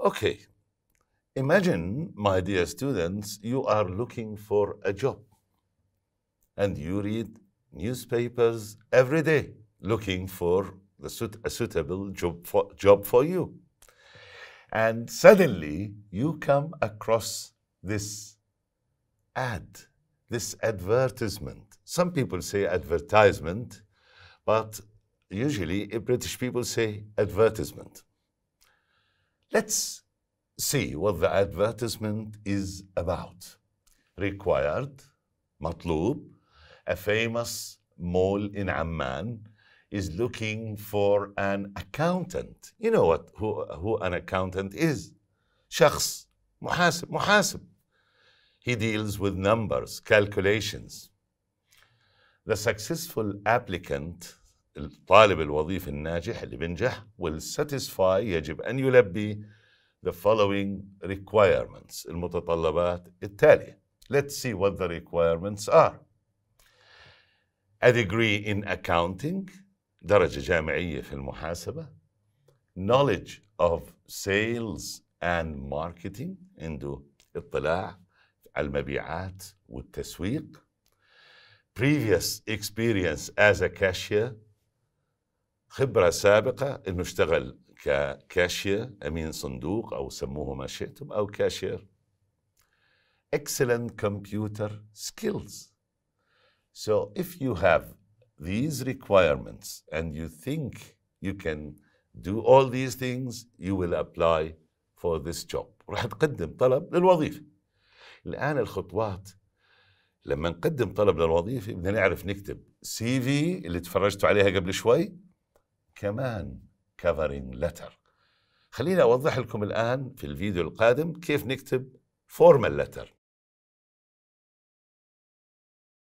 Okay, imagine, my dear students, you are looking for a job and you read newspapers every day looking for a suitable job for, job for you. And suddenly you come across this ad, this advertisement. Some people say advertisement, but usually British people say advertisement. Let's see what the advertisement is about. Required, Matloub, a famous mall in Amman is looking for an accountant. You know what who, who an accountant is? شخص محاسب محاسب. He deals with numbers, calculations. The successful applicant الطالب الوظيفي الناجح اللي بينجح satisfy يجب أن يلبي the following requirements المتطلبات التالية let's see what the requirements are a degree in accounting درجة جامعية في المحاسبة knowledge of sales and marketing عنده اطلاع على المبيعات والتسويق previous experience as a cashier خبره سابقه انه اشتغل ككاشير امين صندوق او سموه ما شئتم او كاشير excellent computer skills so if you have these requirements and you think you can do all these things you will apply for this job راح تقدم طلب للوظيفه الان الخطوات لما نقدم طلب للوظيفه بدنا نعرف نكتب سي في اللي تفرجتوا عليها قبل شوي كمان كفرنج لتر خليني أوضح لكم الآن في الفيديو القادم كيف نكتب فورمال لتر